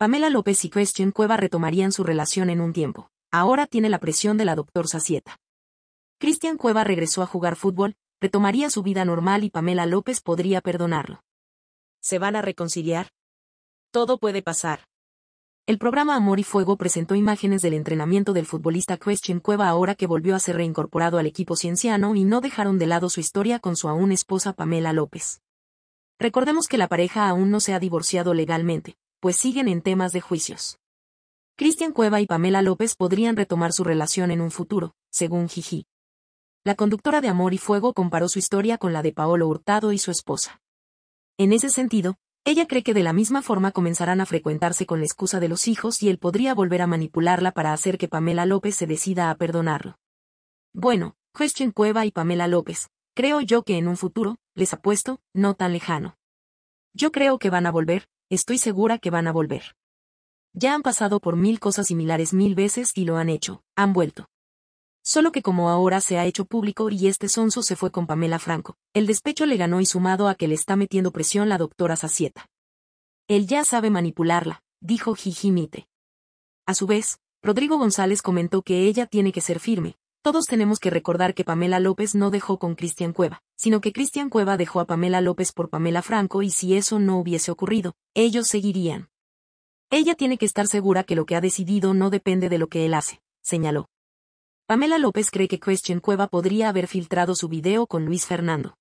Pamela López y Christian Cueva retomarían su relación en un tiempo. Ahora tiene la presión de la doctora Sacieta. Cristian Cueva regresó a jugar fútbol, retomaría su vida normal y Pamela López podría perdonarlo. ¿Se van a reconciliar? Todo puede pasar. El programa Amor y Fuego presentó imágenes del entrenamiento del futbolista Christian Cueva ahora que volvió a ser reincorporado al equipo cienciano y no dejaron de lado su historia con su aún esposa Pamela López. Recordemos que la pareja aún no se ha divorciado legalmente, pues siguen en temas de juicios. Cristian Cueva y Pamela López podrían retomar su relación en un futuro, según Gigi. La conductora de Amor y Fuego comparó su historia con la de Paolo Hurtado y su esposa. En ese sentido, ella cree que de la misma forma comenzarán a frecuentarse con la excusa de los hijos y él podría volver a manipularla para hacer que Pamela López se decida a perdonarlo. Bueno, Christian Cueva y Pamela López, creo yo que en un futuro, les apuesto, no tan lejano. Yo creo que van a volver, estoy segura que van a volver. Ya han pasado por mil cosas similares mil veces y lo han hecho, han vuelto. Solo que como ahora se ha hecho público y este sonso se fue con Pamela Franco, el despecho le ganó y sumado a que le está metiendo presión la doctora Sacieta. Él ya sabe manipularla, dijo Jijimite. A su vez, Rodrigo González comentó que ella tiene que ser firme, todos tenemos que recordar que Pamela López no dejó con Cristian Cueva, sino que Cristian Cueva dejó a Pamela López por Pamela Franco y si eso no hubiese ocurrido, ellos seguirían. Ella tiene que estar segura que lo que ha decidido no depende de lo que él hace, señaló. Pamela López cree que Cristian Cueva podría haber filtrado su video con Luis Fernando.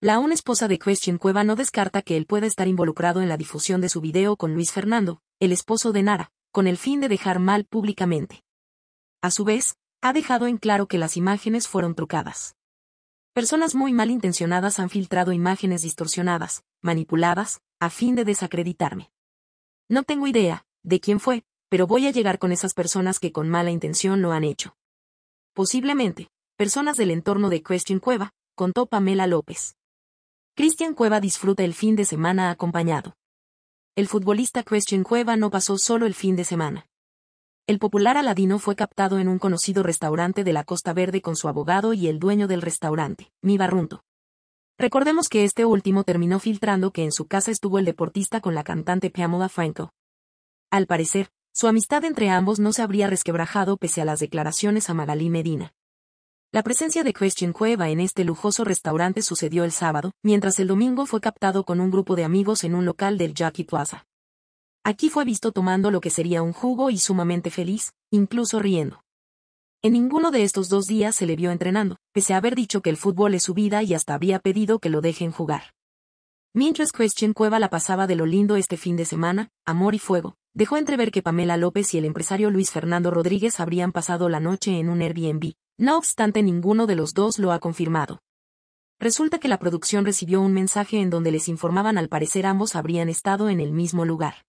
La aún esposa de Cristian Cueva no descarta que él pueda estar involucrado en la difusión de su video con Luis Fernando, el esposo de Nara, con el fin de dejar mal públicamente. A su vez, ha dejado en claro que las imágenes fueron trucadas. Personas muy malintencionadas han filtrado imágenes distorsionadas, manipuladas, a fin de desacreditarme. No tengo idea de quién fue, pero voy a llegar con esas personas que con mala intención lo han hecho. Posiblemente, personas del entorno de Christian Cueva, contó Pamela López. Christian Cueva disfruta el fin de semana acompañado. El futbolista Christian Cueva no pasó solo el fin de semana. El popular Aladino fue captado en un conocido restaurante de la Costa Verde con su abogado y el dueño del restaurante, Mi Barrunto. Recordemos que este último terminó filtrando que en su casa estuvo el deportista con la cantante Pamela Franco. Al parecer, su amistad entre ambos no se habría resquebrajado pese a las declaraciones a Magalí Medina. La presencia de Christian Cueva en este lujoso restaurante sucedió el sábado, mientras el domingo fue captado con un grupo de amigos en un local del Jackie Plaza. Aquí fue visto tomando lo que sería un jugo y sumamente feliz, incluso riendo. En ninguno de estos dos días se le vio entrenando, pese a haber dicho que el fútbol es su vida y hasta había pedido que lo dejen jugar. Mientras Christian Cueva la pasaba de lo lindo este fin de semana, amor y fuego, dejó entrever que Pamela López y el empresario Luis Fernando Rodríguez habrían pasado la noche en un Airbnb, no obstante ninguno de los dos lo ha confirmado. Resulta que la producción recibió un mensaje en donde les informaban al parecer ambos habrían estado en el mismo lugar.